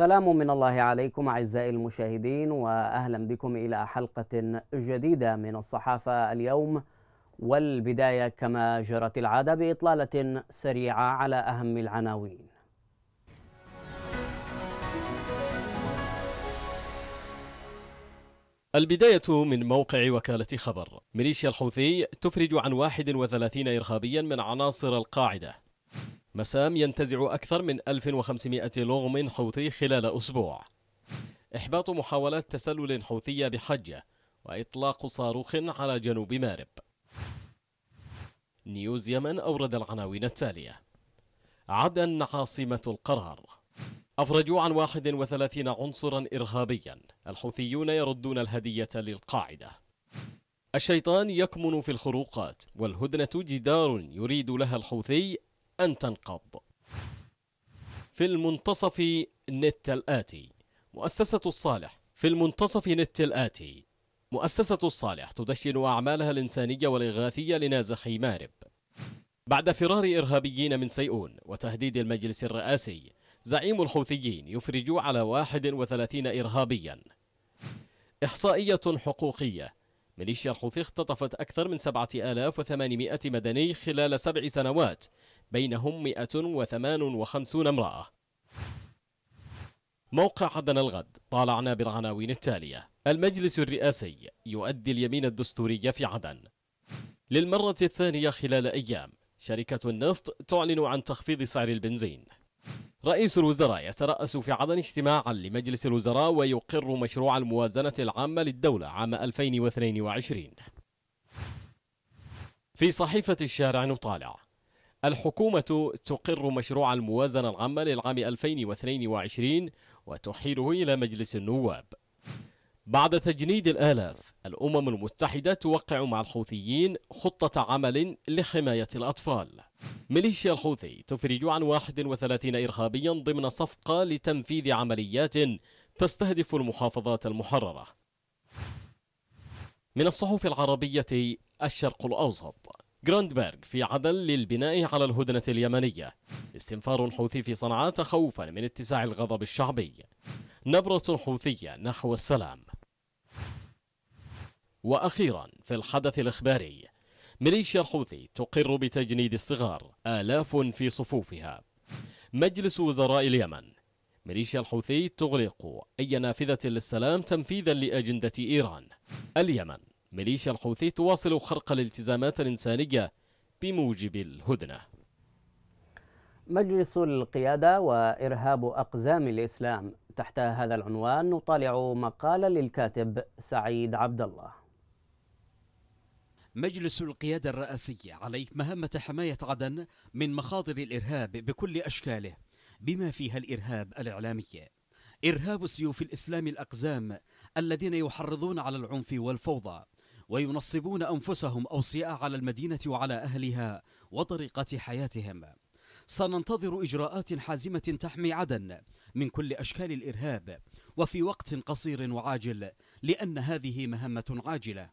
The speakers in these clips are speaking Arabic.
سلام من الله عليكم أعزائي المشاهدين وأهلا بكم إلى حلقة جديدة من الصحافة اليوم والبداية كما جرت العادة بإطلالة سريعة على أهم العناوين البداية من موقع وكالة خبر ميليشيا الحوثي تفرج عن 31 إرهابيا من عناصر القاعدة مسام ينتزع أكثر من 1500 لغم حوثي خلال أسبوع إحباط محاولات تسلل حوثية بحجة وإطلاق صاروخ على جنوب مارب نيوز يمن أورد العناوين التالية عدن عاصمة القرار أفرجوا عن 31 عنصرا إرهابيا الحوثيون يردون الهدية للقاعدة الشيطان يكمن في الخروقات والهدنة جدار يريد لها الحوثي أن تنقض في المنتصف نت الآتي مؤسسة الصالح في المنتصف نت الآتي مؤسسة الصالح تدشن أعمالها الإنسانية والإغاثية لنازحي مارب بعد فرار إرهابيين من سيئون وتهديد المجلس الرئاسي زعيم الحوثيين يفرج على 31 إرهابيا إحصائية حقوقية ميليشيا الحوثي اختطفت أكثر من 7800 مدني خلال سبع سنوات بينهم 158 امرأة موقع عدن الغد طالعنا بالعناوين التالية المجلس الرئاسي يؤدي اليمين الدستورية في عدن للمرة الثانية خلال أيام شركة النفط تعلن عن تخفيض سعر البنزين رئيس الوزراء يترأس في عدن اجتماعا لمجلس الوزراء ويقر مشروع الموازنة العامة للدولة عام 2022 في صحيفة الشارع نطالع الحكومة تقر مشروع الموازنة العامة للعام 2022 وتحيله إلى مجلس النواب بعد تجنيد الآلاف الأمم المتحدة توقع مع الحوثيين خطة عمل لحماية الأطفال ميليشيا الحوثي تفرج عن 31 إرهابيا ضمن صفقة لتنفيذ عمليات تستهدف المحافظات المحررة من الصحف العربية الشرق الأوسط جراندبرغ في عدن للبناء على الهدنة اليمنية استنفار الحوثي في صنعاء تخوفا من اتساع الغضب الشعبي نبرة حوثية نحو السلام وأخيرا في الحدث الإخباري ميليشيا الحوثي تقر بتجنيد الصغار آلاف في صفوفها مجلس وزراء اليمن ميليشيا الحوثي تغلق أي نافذة للسلام تنفيذا لأجندة إيران اليمن ميليشيا الحوثي تواصل خرق الالتزامات الإنسانية بموجب الهدنة مجلس القيادة وإرهاب أقزام الإسلام تحت هذا العنوان نطالع مقالا للكاتب سعيد عبد الله مجلس القيادة الرئاسي عليه مهمة حماية عدن من مخاطر الإرهاب بكل أشكاله بما فيها الإرهاب الإعلامي إرهاب سيوف الإسلام الأقزام الذين يحرضون على العنف والفوضى وينصبون أنفسهم أوصياء على المدينة وعلى أهلها وطريقة حياتهم سننتظر إجراءات حازمة تحمي عدن من كل أشكال الإرهاب وفي وقت قصير وعاجل لأن هذه مهمة عاجلة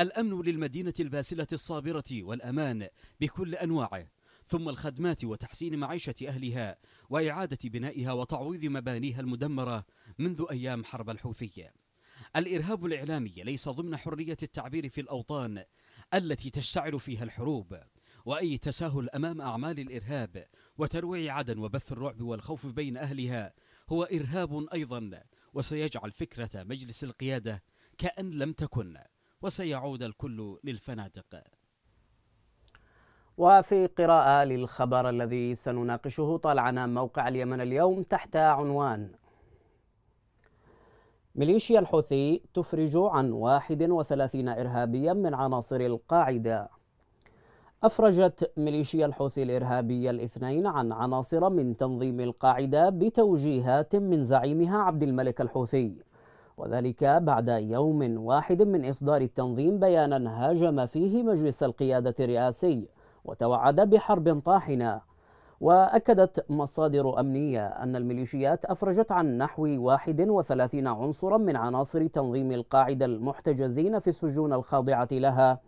الأمن للمدينة الباسلة الصابرة والأمان بكل أنواعه ثم الخدمات وتحسين معيشة أهلها وإعادة بنائها وتعويض مبانيها المدمرة منذ أيام حرب الحوثية الارهاب الاعلامي ليس ضمن حريه التعبير في الاوطان التي تشتعل فيها الحروب واي تساهل امام اعمال الارهاب وترويع عدن وبث الرعب والخوف بين اهلها هو ارهاب ايضا وسيجعل فكره مجلس القياده كان لم تكن وسيعود الكل للفنادق وفي قراءة للخبر الذي سنناقشه طلعنا موقع اليمن اليوم تحت عنوان ميليشيا الحوثي تفرج عن 31 إرهابيا من عناصر القاعدة أفرجت ميليشيا الحوثي الإرهابية الاثنين عن عناصر من تنظيم القاعدة بتوجيهات من زعيمها عبد الملك الحوثي وذلك بعد يوم واحد من إصدار التنظيم بيانا هاجم فيه مجلس القيادة الرئاسي وتوعد بحرب طاحنة وأكدت مصادر أمنية أن الميليشيات أفرجت عن نحو 31 عنصرا من عناصر تنظيم القاعدة المحتجزين في السجون الخاضعة لها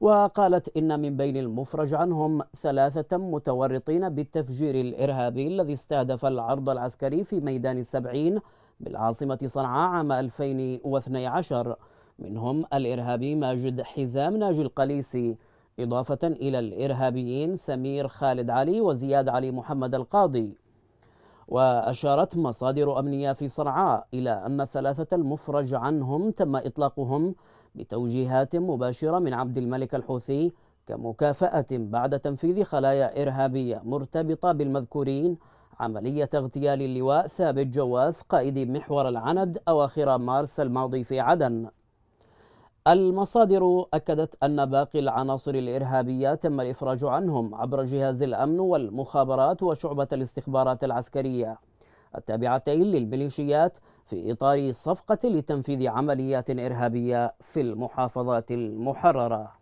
وقالت إن من بين المفرج عنهم ثلاثة متورطين بالتفجير الإرهابي الذي استهدف العرض العسكري في ميدان السبعين بالعاصمة صنعاء عام 2012 منهم الإرهابي ماجد حزام ناجي القليسي إضافة إلى الإرهابيين سمير خالد علي وزياد علي محمد القاضي وأشارت مصادر أمنية في صنعاء إلى أن الثلاثة المفرج عنهم تم إطلاقهم بتوجيهات مباشرة من عبد الملك الحوثي كمكافأة بعد تنفيذ خلايا إرهابية مرتبطة بالمذكورين عملية اغتيال اللواء ثابت جواس قائد محور العند أواخر مارس الماضي في عدن المصادر أكدت أن باقي العناصر الإرهابية تم الإفراج عنهم عبر جهاز الأمن والمخابرات وشعبة الاستخبارات العسكرية التابعتين للميليشيات في إطار صفقة لتنفيذ عمليات إرهابية في المحافظات المحررة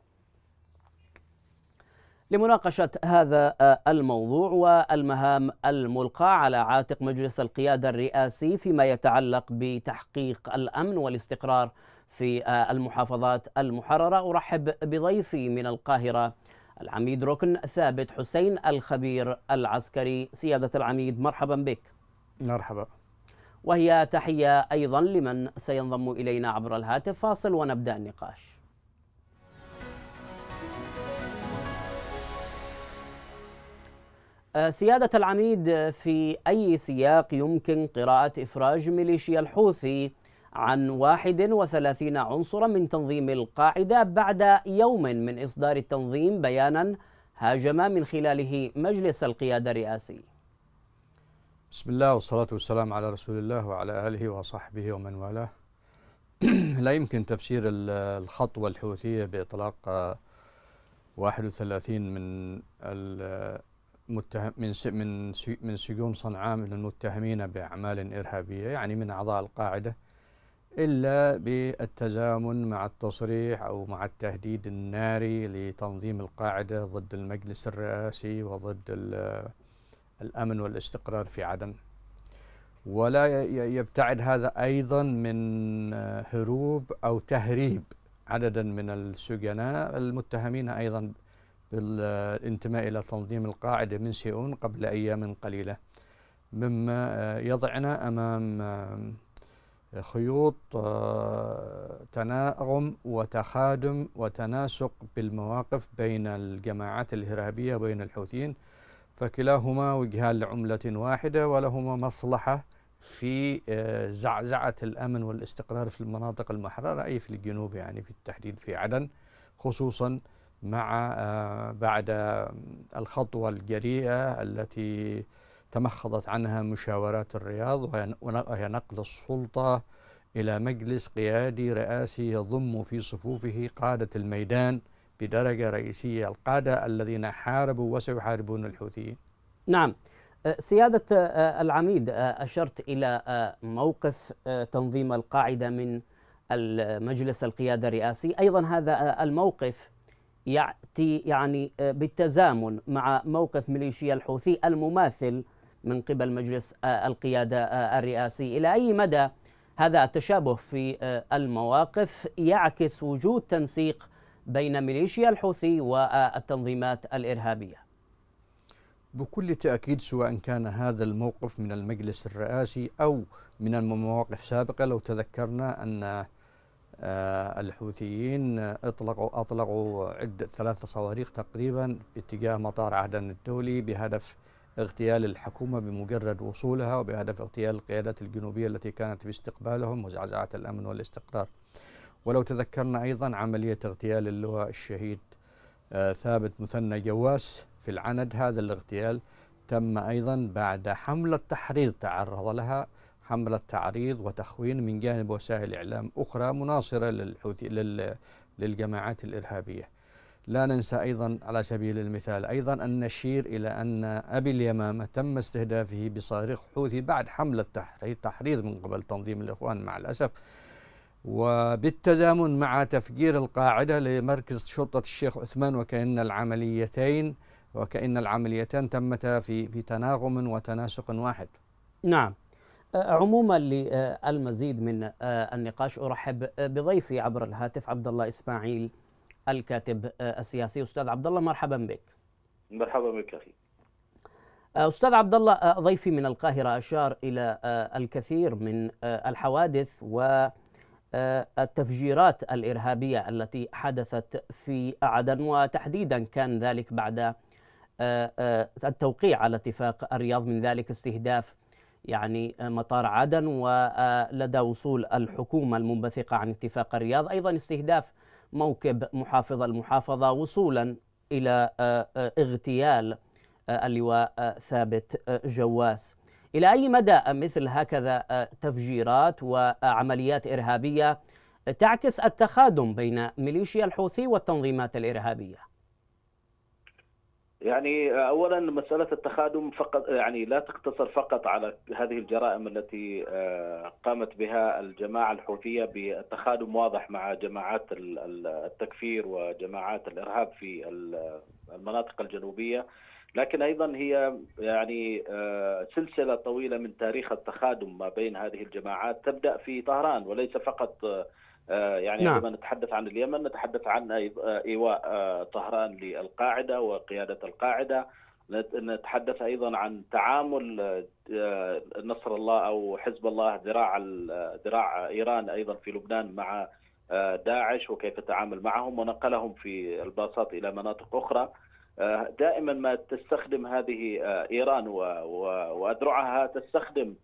لمناقشة هذا آه، الموضوع والمهام الملقاة على عاتق مجلس القيادة الرئاسي فيما يتعلق بتحقيق الأمن والاستقرار في آه، المحافظات المحررة أرحب بضيفي من القاهرة العميد ركن ثابت حسين الخبير العسكري سيادة العميد مرحبا بك مرحبا وهي تحية أيضا لمن سينضم إلينا عبر الهاتف فاصل ونبدأ النقاش آه، سيادة العميد في أي سياق يمكن قراءة إفراج ميليشيا الحوثي عن 31 عنصرا من تنظيم القاعدة بعد يوم من إصدار التنظيم بيانا هاجم من خلاله مجلس القيادة الرئاسي بسم الله والصلاة والسلام على رسول الله وعلى آله وصحبه ومن والاه لا يمكن تفسير الخطوة الحوثية بإطلاق 31 آه، من متهم من من من سجون صنعاء من المتهمين باعمال ارهابيه يعني من اعضاء القاعده الا بالتزامن مع التصريح او مع التهديد الناري لتنظيم القاعده ضد المجلس الرئاسي وضد الامن والاستقرار في عدن ولا يبتعد هذا ايضا من آه، هروب او تهريب عددا من السجناء المتهمين ايضا الانتماء إلى تنظيم القاعدة من سيئون قبل أيام قليلة مما آه، يضعنا أمام آه، خيوط آه، تناغم وتخادم وتناسق بالمواقف بين الجماعات الإرهابية وبين الحوثيين فكلاهما وجهان لعملة واحدة ولهما مصلحة في زعزعة الأمن والاستقرار في المناطق المحررة أي في الجنوب يعني في التحديد في عدن خصوصاً مع آه، بعد الخطوة الجريئة التي تمخضت عنها مشاورات الرياض وهي نقل السلطة إلى مجلس قيادي رئاسي يضم في صفوفه قادة الميدان بدرجة رئيسية القادة الذين حاربوا وسيحاربون الحوثيين نعم آه، سيادة آه، العميد أشرت إلى موقف تنظيم القاعدة من المجلس القيادة الرئاسي أيضا هذا الموقف يأتي يعني آه، بالتزامن مع موقف ميليشيا الحوثي المماثل من قبل مجلس آه، القيادة آه، الرئاسي إلى أي مدى هذا التشابه في المواقف يعكس وجود تنسيق بين ميليشيا الحوثي والتنظيمات الإرهابية بكل تأكيد سواء كان هذا الموقف من المجلس الرئاسي أو من المواقف سابقة لو تذكرنا أن آه، الحوثيين اطلقوا اطلقوا عده ثلاث صواريخ تقريبا باتجاه مطار عدن الدولي بهدف اغتيال الحكومه بمجرد وصولها وبهدف اغتيال القيادات الجنوبيه التي كانت في استقبالهم وزعزعه الامن والاستقرار. ولو تذكرنا ايضا عمليه اغتيال اللواء الشهيد آه، ثابت مثنى جواس في العند هذا الاغتيال تم ايضا بعد حمله تحريض تعرض لها حملة تعريض وتخوين من جانب وسائل إعلام أخرى مناصرة للحوثي لل للجماعات الإرهابية لا ننسى أيضا على سبيل المثال أيضا أن نشير إلى أن أبي اليمامة تم استهدافه بصاروخ حوثي بعد حملة تحريض من قبل تنظيم الإخوان مع الأسف وبالتزامن مع تفجير القاعدة لمركز شرطة الشيخ عثمان وكأن العمليتين وكأن العمليتان تمتا في في تناغم وتناسق واحد نعم آه، عموما للمزيد من آه، النقاش ارحب بضيفي عبر الهاتف عبد الله اسماعيل الكاتب آه، السياسي استاذ عبد الله مرحبا بك مرحبا بك اخي استاذ عبد الله ضيفي من القاهره اشار الى الكثير من الحوادث و التفجيرات الارهابيه التي حدثت في عدن وتحديدا كان ذلك بعد التوقيع على اتفاق الرياض من ذلك استهداف يعني آه، مطار عدن ولدى آه، وصول الحكومة المنبثقة عن اتفاق الرياض أيضا استهداف موكب محافظ المحافظة وصولا إلى آه، اغتيال اللواء ثابت جواس إلى أي مدى مثل هكذا تفجيرات وعمليات إرهابية تعكس التخادم بين ميليشيا الحوثي والتنظيمات الإرهابية؟ يعني اولا مساله التخادم فقط يعني لا تقتصر فقط على هذه الجرائم التي آه، قامت بها الجماعه الحوثيه بالتخادم واضح مع جماعات التكفير وجماعات الارهاب في المناطق الجنوبيه لكن ايضا هي يعني آه، سلسله طويله من تاريخ التخادم ما بين هذه الجماعات تبدا في طهران وليس فقط آه، آه، يعني نعم. عندما نتحدث عن اليمن نتحدث عن إيواء آه، طهران للقاعدة وقيادة القاعدة نتحدث أيضا عن تعامل آه، نصر الله أو حزب الله ذراع ذراع إيران أيضا في لبنان مع داعش وكيف تعامل معهم ونقلهم في الباصات إلى مناطق أخرى دائما ما تستخدم هذه إيران وأذرعها تستخدم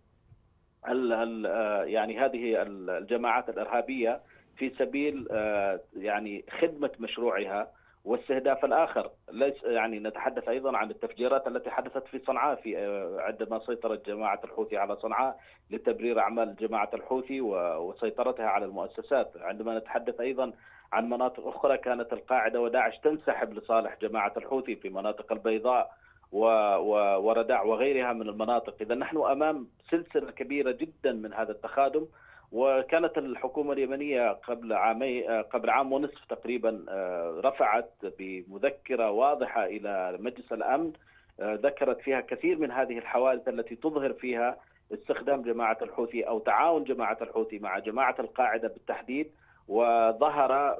آه، يعني هذه الجماعات الارهابيه في سبيل آه، يعني خدمه مشروعها واستهداف الاخر ليس يعني نتحدث ايضا عن التفجيرات التي حدثت في صنعاء في آه، عندما سيطرت جماعه الحوثي على صنعاء لتبرير اعمال جماعه الحوثي وسيطرتها على المؤسسات عندما نتحدث ايضا عن مناطق اخرى كانت القاعده وداعش تنسحب لصالح جماعه الحوثي في مناطق البيضاء وردع وغيرها من المناطق إذا نحن أمام سلسلة كبيرة جدا من هذا التخادم وكانت الحكومة اليمنية قبل عامي قبل عام ونصف تقريبا آه، رفعت بمذكرة واضحة إلى مجلس الأمن آه، ذكرت فيها كثير من هذه الحوادث التي تظهر فيها استخدام جماعة الحوثي أو تعاون جماعة الحوثي مع جماعة القاعدة بالتحديد وظهر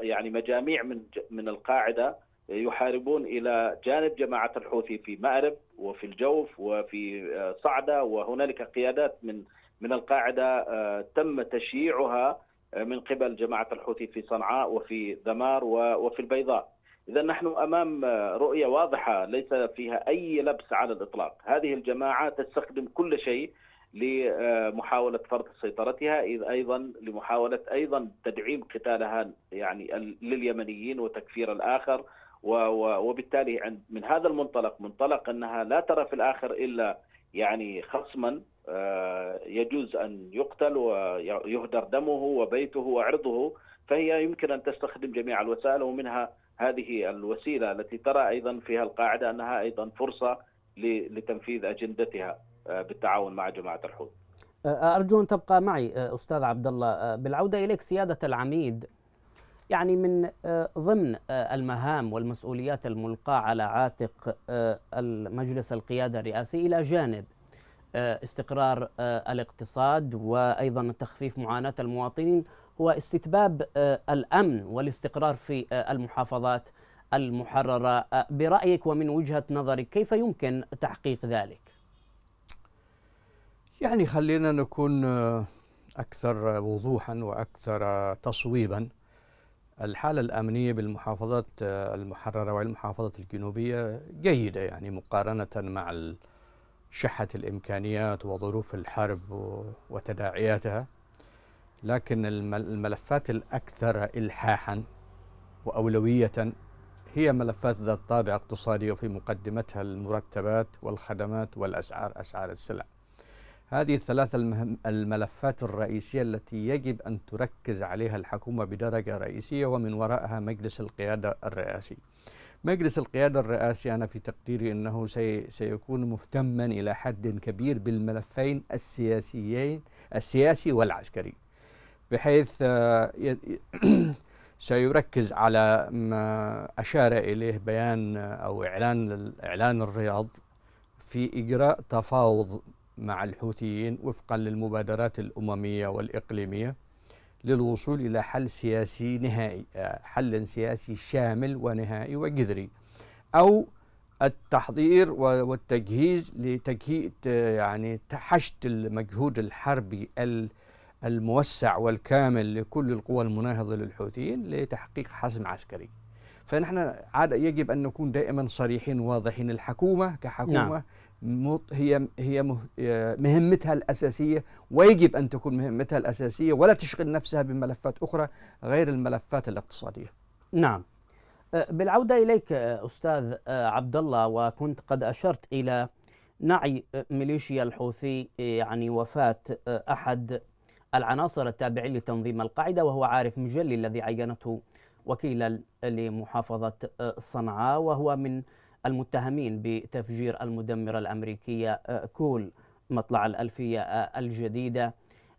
يعني مجاميع من من القاعده يحاربون الى جانب جماعه الحوثي في مأرب وفي الجوف وفي آه، صعده وهنالك قيادات من من القاعده آه، تم تشييعها آه، من قبل جماعه الحوثي في صنعاء وفي ذمار وفي البيضاء. اذا نحن امام رؤيه واضحه ليس فيها اي لبس على الاطلاق، هذه الجماعه تستخدم كل شيء لمحاولة فرض سيطرتها إذ أيضا لمحاولة أيضا تدعيم قتالها يعني لليمنيين وتكفير الآخر وبالتالي من هذا المنطلق منطلق انها لا ترى في الاخر الا يعني خصما آه، يجوز ان يقتل ويهدر دمه وبيته وعرضه فهي يمكن ان تستخدم جميع الوسائل ومنها هذه الوسيله التي ترى ايضا فيها القاعده انها ايضا فرصه لتنفيذ اجندتها آه، بالتعاون مع جماعه الحوثي. آه، ارجو ان تبقى معي استاذ عبد الله بالعوده اليك سياده العميد يعني من آه، ضمن آه، المهام والمسؤوليات الملقاة على عاتق آه، المجلس القيادة الرئاسي إلى جانب استقرار الاقتصاد وأيضا تخفيف معاناة المواطنين هو استتباب الأمن والاستقرار في المحافظات المحررة برأيك ومن وجهة نظرك كيف يمكن تحقيق ذلك؟ يعني خلينا نكون أكثر وضوحا وأكثر تصويبا الحالة الأمنية بالمحافظات آه، المحررة والمحافظات الجنوبية جيدة يعني مقارنة مع شحة الإمكانيات وظروف الحرب وتداعياتها لكن الملفات الأكثر إلحاحا وأولوية هي ملفات ذات طابع اقتصادي وفي مقدمتها المرتبات والخدمات والأسعار أسعار السلع هذه الثلاثة الملفات الرئيسية التي يجب أن تركز عليها الحكومة بدرجة رئيسية ومن وراءها مجلس القيادة الرئاسي مجلس القيادة الرئاسي أنا في تقديري أنه سي سيكون مهتما إلى حد كبير بالملفين السياسيين السياسي والعسكري بحيث آه، سيركز على ما أشار إليه بيان أو إعلان إعلان الرياض في إجراء تفاوض مع الحوثيين وفقا للمبادرات الأممية والإقليمية للوصول إلى حل سياسي نهائي آه، حل سياسي شامل ونهائي وجذري أو التحضير والتجهيز لتجهيز يعني حشد المجهود الحربي الموسع والكامل لكل القوى المناهضة للحوثيين لتحقيق حسم عسكري فنحن عاد يجب ان نكون دائما صريحين واضحين الحكومه كحكومه نعم. هي هي مهمتها الاساسيه ويجب ان تكون مهمتها الاساسيه ولا تشغل نفسها بملفات اخرى غير الملفات الاقتصاديه. نعم. أه، بالعوده اليك أه، استاذ أه، عبد الله وكنت قد اشرت الى نعي ميليشيا الحوثي يعني وفاه احد العناصر التابعين لتنظيم القاعده وهو عارف مجلي الذي عينته وكيلا لمحافظة آه، صنعاء وهو من المتهمين بتفجير المدمرة الأمريكية آه، كول مطلع الألفية آه، الجديدة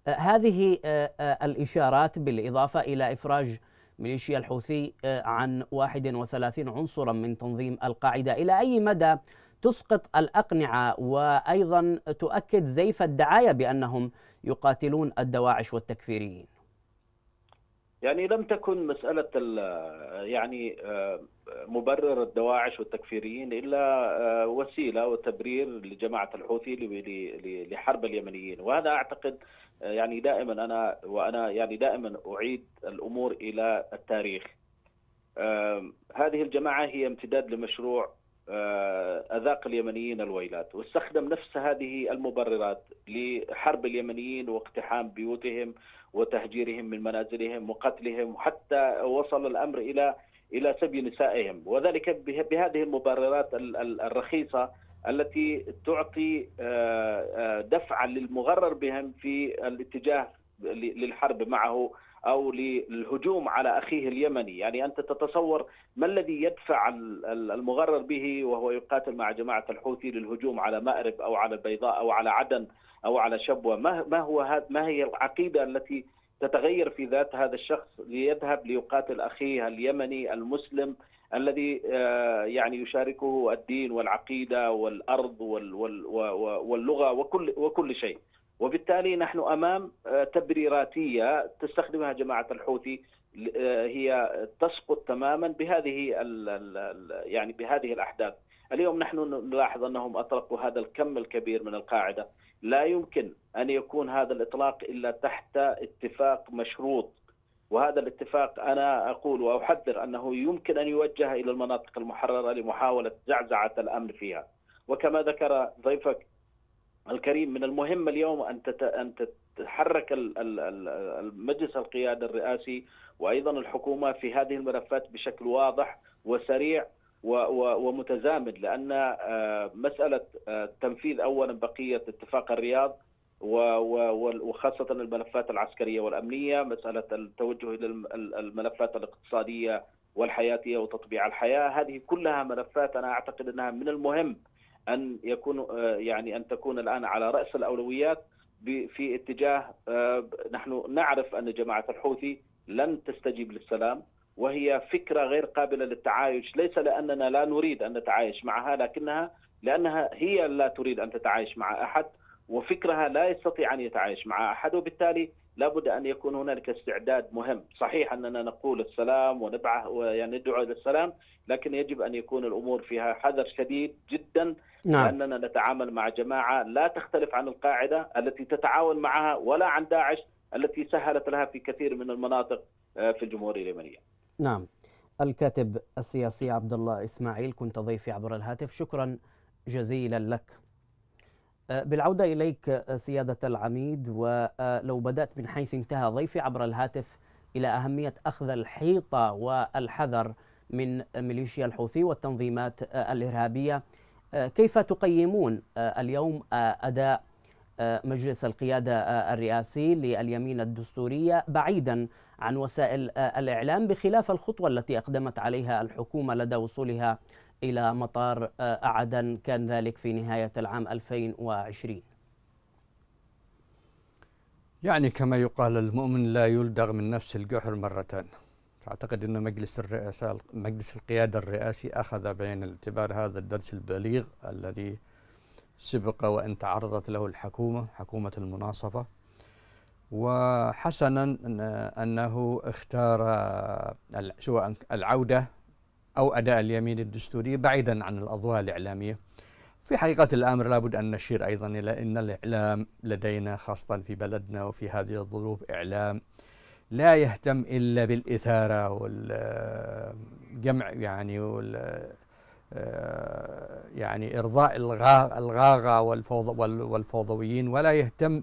هذه الإشارات بالإضافة إلى إفراج ميليشيا الحوثي عن 31 عنصرا من تنظيم القاعدة إلى أي مدى تسقط الأقنعة وأيضا تؤكد زيف الدعاية بأنهم يقاتلون الدواعش والتكفيريين يعني لم تكن مسألة يعني آه، مبرر الدواعش والتكفيريين إلا آه، وسيلة وتبرير لجماعة الحوثي لحرب اليمنيين وهذا أعتقد آه، يعني دائما أنا وأنا يعني دائما أعيد الأمور إلى التاريخ هذه الجماعة هي امتداد لمشروع أذاق اليمنيين الويلات واستخدم نفس هذه المبررات لحرب اليمنيين واقتحام بيوتهم وتهجيرهم من منازلهم وقتلهم حتى وصل الأمر إلى إلى سبي نسائهم وذلك بهذه المبررات الرخيصة التي تعطي آه، آه، دفعا للمغرر بهم في الاتجاه للحرب معه او للهجوم على اخيه اليمني، يعني انت تتصور ما الذي يدفع المغرر به وهو يقاتل مع جماعه الحوثي للهجوم على مأرب او على البيضاء او على عدن او على شبوه، ما هو ما هي العقيده التي تتغير في ذات هذا الشخص ليذهب ليقاتل اخيه اليمني المسلم الذي آه، يعني يشاركه الدين والعقيده والارض واللغه وكل وكل شيء. وبالتالي نحن امام آه، تبريراتيه تستخدمها جماعه الحوثي آه، هي تسقط تماما بهذه يعني بهذه الاحداث اليوم نحن نلاحظ انهم اطلقوا هذا الكم الكبير من القاعده لا يمكن ان يكون هذا الاطلاق الا تحت اتفاق مشروط وهذا الاتفاق انا اقول واحذر انه يمكن ان يوجه الى المناطق المحرره لمحاوله زعزعه الامن فيها وكما ذكر ضيفك الكريم من المهم اليوم ان ان تتحرك المجلس القياده الرئاسي وايضا الحكومه في هذه الملفات بشكل واضح وسريع ومتزامن لان آه، مساله آه، تنفيذ اولا بقيه اتفاق الرياض وخاصة الملفات العسكرية والأمنية مسألة التوجه إلى الملفات الاقتصادية والحياتية وتطبيع الحياة هذه كلها ملفات أنا أعتقد أنها من المهم ان يكون آه، يعني ان تكون الان على راس الاولويات في اتجاه آه، نحن نعرف ان جماعه الحوثي لن تستجيب للسلام وهي فكره غير قابله للتعايش ليس لاننا لا نريد ان نتعايش معها لكنها لانها هي لا تريد ان تتعايش مع احد وفكرها لا يستطيع ان يتعايش مع احد وبالتالي لابد ان يكون هنالك استعداد مهم، صحيح اننا نقول السلام وندعو يعني ندعو الى السلام، لكن يجب ان يكون الامور فيها حذر شديد جدا نعم. لأننا نتعامل مع جماعة لا تختلف عن القاعدة التي تتعاون معها ولا عن داعش التي سهلت لها في كثير من المناطق آه، في الجمهورية اليمنية نعم الكاتب السياسي عبد الله إسماعيل كنت ضيفي عبر الهاتف شكرا جزيلا لك آه، بالعودة إليك آه، سيادة العميد ولو بدأت من حيث انتهى ضيفي عبر الهاتف إلى أهمية أخذ الحيطة والحذر من ميليشيا الحوثي والتنظيمات الإرهابية آه، كيف تقيمون آه، اليوم آه، أداء مجلس القيادة الرئاسي لليمين الدستورية بعيدا عن وسائل الإعلام بخلاف الخطوة التي أقدمت عليها الحكومة لدى وصولها إلى مطار عدن كان ذلك في نهاية العام 2020 يعني كما يقال المؤمن لا يلدغ من نفس الجحر مرتان أعتقد أن مجلس الرئاسة مجلس القيادة الرئاسي أخذ بعين الاعتبار هذا الدرس البليغ الذي سبق وأن تعرضت له الحكومة حكومة المناصفة وحسنا أنه اختار سواء العودة أو أداء اليمين الدستوري بعيدا عن الأضواء الإعلامية في حقيقة الأمر لابد أن نشير أيضا إلى أن الإعلام لدينا خاصة في بلدنا وفي هذه الظروف إعلام لا يهتم إلا بالإثارة والجمع يعني وال آه، يعني إرضاء الغاغة والفوضويين ولا يهتم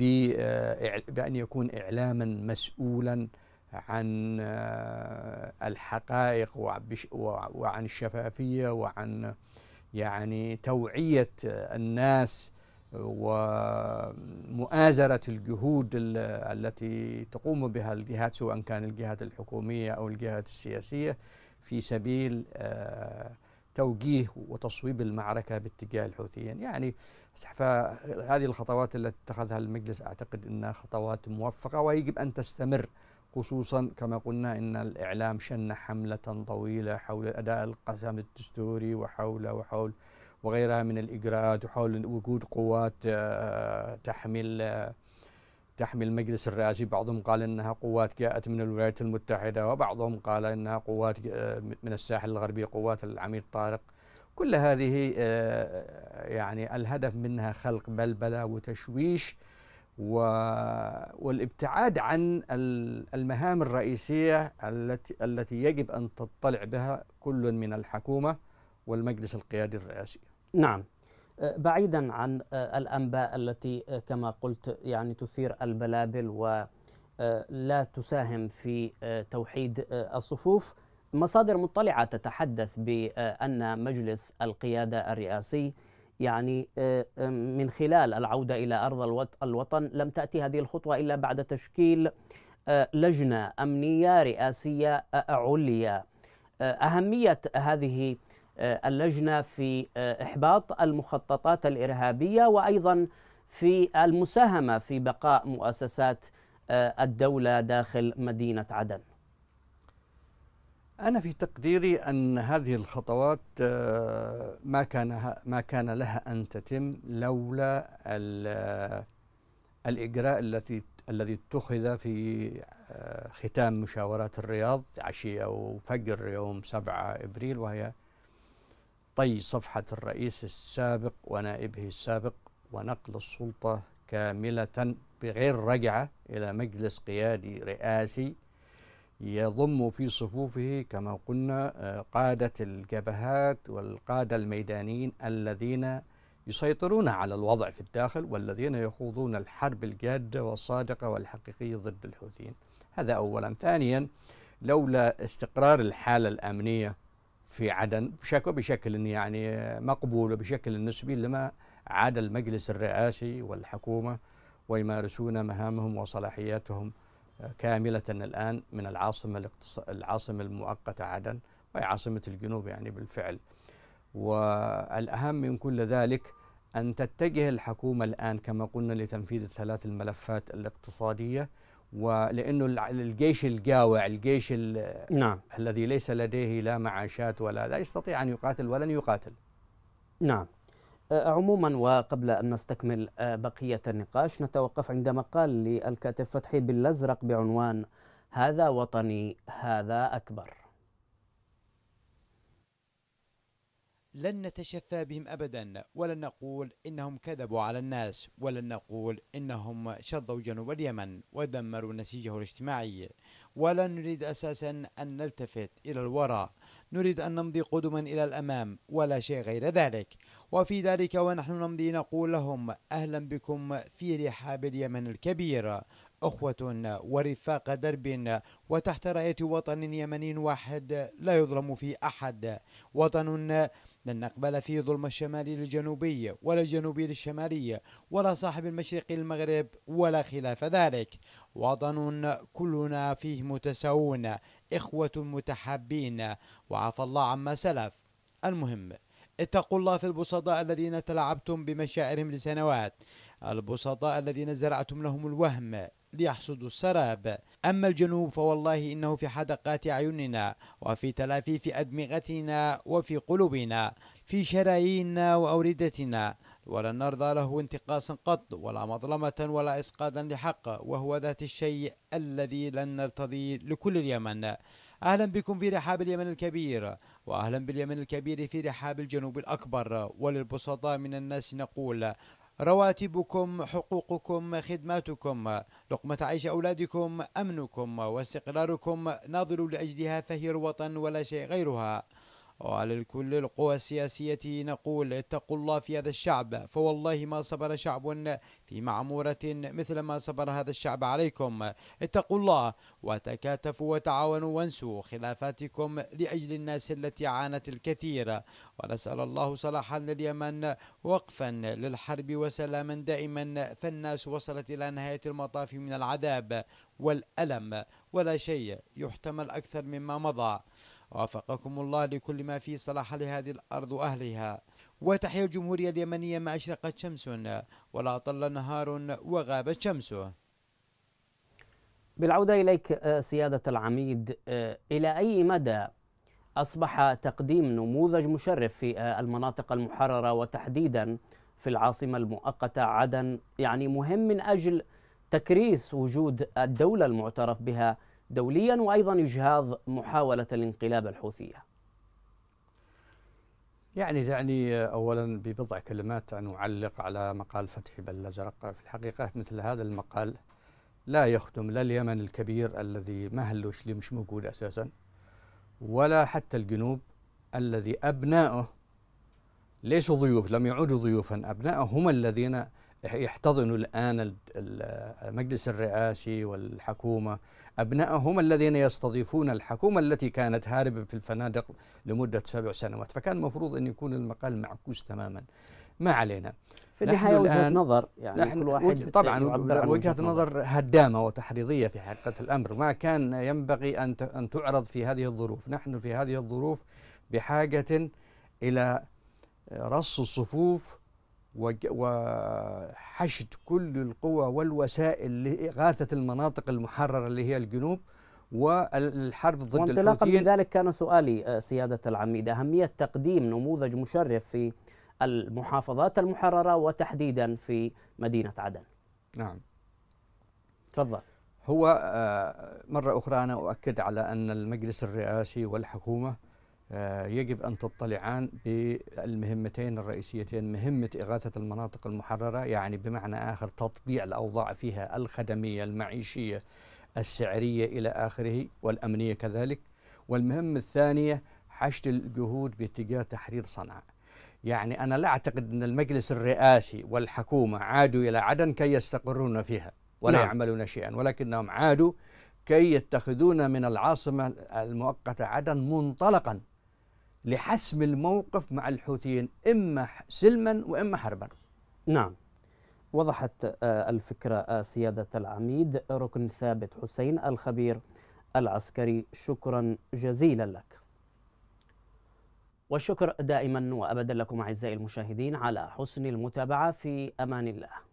آه، بأن يكون إعلاما مسؤولا عن آه، الحقائق وعن الشفافية وعن يعني توعية الناس ومؤازرة الجهود التي تقوم بها الجهات سواء كان الجهات الحكومية أو الجهات السياسية في سبيل آه، توجيه وتصويب المعركة باتجاه الحوثيين يعني فهذه الخطوات التي اتخذها المجلس أعتقد أنها خطوات موفقة ويجب أن تستمر خصوصا كما قلنا ان الاعلام شن حمله طويله حول اداء القسم الدستوري وحول وحول وغيرها من الإجراءات وحول وجود قوات آه، تحمل آه، تحمل المجلس الرئاسي بعضهم قال انها قوات جاءت من الولايات المتحده وبعضهم قال انها قوات آه، من الساحل الغربي قوات العميد طارق كل هذه يعني الهدف منها خلق بلبله وتشويش والابتعاد عن المهام الرئيسيه التي التي يجب ان تطلع بها كل من الحكومه والمجلس القيادي الرئاسي نعم أه، بعيدا عن أه، الأنباء التي أه، كما قلت يعني تثير البلابل ولا تساهم في توحيد الصفوف مصادر مطلعة تتحدث بأن مجلس القيادة الرئاسي يعني من خلال العودة إلى أرض الوطن لم تأتي هذه الخطوة إلا بعد تشكيل لجنة أمنية رئاسية عليا أهمية هذه آه، اللجنه في آه، احباط المخططات الارهابيه وايضا في المساهمه في بقاء مؤسسات آه، الدوله داخل مدينه عدن. انا في تقديري ان هذه الخطوات ما كان ما كان لها ان تتم لولا الاجراء الذي الذي اتخذ في ختام مشاورات الرياض عشية أو فجر يوم 7 إبريل وهي طي صفحة الرئيس السابق ونائبه السابق ونقل السلطة كاملة بغير رجعة إلى مجلس قيادي رئاسي يضم في صفوفه كما قلنا آه، قادة الجبهات والقادة الميدانيين الذين يسيطرون على الوضع في الداخل والذين يخوضون الحرب الجادة والصادقة والحقيقية ضد الحوثيين هذا أولا ثانيا لولا استقرار الحالة الأمنية في عدن بشكل بشكل يعني مقبول وبشكل نسبي لما عاد المجلس الرئاسي والحكومة ويمارسون مهامهم وصلاحياتهم آه، كاملة الآن من العاصمة الاقتص... العاصمة المؤقتة عدن وهي عاصمة الجنوب يعني بالفعل والأهم من كل ذلك أن تتجه الحكومة الآن كما قلنا لتنفيذ الثلاث الملفات الاقتصادية ولانه الجيش الجاوع الجيش نعم. الذي ليس لديه لا معاشات ولا لا يستطيع ان يقاتل ولن يقاتل نعم عموما وقبل ان نستكمل بقيه النقاش نتوقف عند مقال للكاتب فتحي بالازرق بعنوان هذا وطني هذا اكبر لن نتشفى بهم أبدا ولن نقول إنهم كذبوا على الناس ولن نقول إنهم شظوا جنوب اليمن ودمروا نسيجه الاجتماعي ولا نريد أساسا أن نلتفت إلى الوراء نريد أن نمضي قدما إلى الأمام ولا شيء غير ذلك وفي ذلك ونحن نمضي نقول لهم أهلا بكم في رحاب اليمن الكبير أخوة ورفاق درب وتحت راية وطن يمني واحد لا يظلم في أحد وطن لن نقبل فيه ظلم الشمال للجنوبي ولا الجنوبي للشمالي ولا صاحب المشرق للمغرب ولا خلاف ذلك وطن كلنا فيه متساوون إخوة متحابين وعفى الله عما سلف المهم اتقوا الله في البسطاء الذين تلاعبتم بمشاعرهم لسنوات البسطاء الذين زرعتم لهم الوهم ليحصدوا السراب أما الجنوب فوالله إنه في حدقات أعيننا وفي تلافيف أدمغتنا وفي قلوبنا في شراييننا وأوردتنا ولن نرضى له انتقاصا قط ولا مظلمة ولا إسقاطا لحق وهو ذات الشيء الذي لن نرتضي لكل اليمن أهلا بكم في رحاب اليمن الكبير وأهلا باليمن الكبير في رحاب الجنوب الأكبر وللبسطاء من الناس نقول رواتبكم حقوقكم خدماتكم لقمة عيش أولادكم أمنكم واستقراركم ناظروا لأجلها فهي الوطن ولا شيء غيرها وعلى الكل القوى السياسية نقول اتقوا الله في هذا الشعب فوالله ما صبر شعب في معمورة مثل ما صبر هذا الشعب عليكم اتقوا الله وتكاتفوا وتعاونوا وانسوا خلافاتكم لأجل الناس التي عانت الكثير ونسأل الله صلاحا لليمن وقفا للحرب وسلاما دائما فالناس وصلت إلى نهاية المطاف من العذاب والألم ولا شيء يحتمل أكثر مما مضى وفقكم الله لكل ما فيه صلاح لهذه الأرض وأهلها وتحيا الجمهورية اليمنية ما أشرقت شمس ولا طل نهار وغابت شمسه بالعودة إليك آه، سيادة العميد آه، إلى أي مدى أصبح تقديم نموذج مشرف في آه، المناطق المحررة وتحديدا في العاصمة المؤقتة عدن يعني مهم من أجل تكريس وجود الدولة المعترف بها دوليا وايضا اجهاض محاوله الانقلاب الحوثيه. يعني دعني اولا ببضع كلمات ان اعلق على مقال فتحي بلزرق في الحقيقه مثل هذا المقال لا يخدم لا اليمن الكبير الذي مهلوش لي مش موجود اساسا ولا حتى الجنوب الذي ابناؤه ليسوا ضيوف لم يعودوا ضيوفا ابناؤه هم الذين يحتضن الآن المجلس الرئاسي والحكومة أبنائهم الذين يستضيفون الحكومة التي كانت هاربة في الفنادق لمدة سبع سنوات فكان المفروض أن يكون المقال معكوس تماما ما علينا في النهاية وجهة نظر يعني نحن كل واحد طبعا وجهة نظر هدامة وتحريضية في حقيقة الأمر ما كان ينبغي أن أن تعرض في هذه الظروف نحن في هذه الظروف بحاجة إلى رص الصفوف وحشد كل القوى والوسائل لإغاثة المناطق المحررة اللي هي الجنوب والحرب ضد الحوثيين وانطلاقا من ذلك كان سؤالي آه، سيادة العميد أهمية تقديم نموذج مشرف في المحافظات المحررة وتحديدا في مدينة عدن نعم تفضل هو آه، مرة أخرى أنا أؤكد على أن المجلس الرئاسي والحكومة آه، يجب أن تطلعان بالمهمتين الرئيسيتين مهمة إغاثة المناطق المحررة يعني بمعنى آخر تطبيع الأوضاع فيها الخدمية المعيشية السعرية إلى آخره والأمنية كذلك والمهمة الثانية حشد الجهود باتجاه تحرير صنعاء يعني أنا لا أعتقد أن المجلس الرئاسي والحكومة عادوا إلى عدن كي يستقرون فيها ولا نعم. يعملون شيئا ولكنهم عادوا كي يتخذون من العاصمة المؤقتة عدن منطلقا لحسم الموقف مع الحوثيين إما سلما وإما حربا نعم وضحت آه، الفكرة آه، سيادة العميد ركن ثابت حسين الخبير العسكري شكرا جزيلا لك والشكر دائما وأبدا لكم أعزائي المشاهدين على حسن المتابعة في أمان الله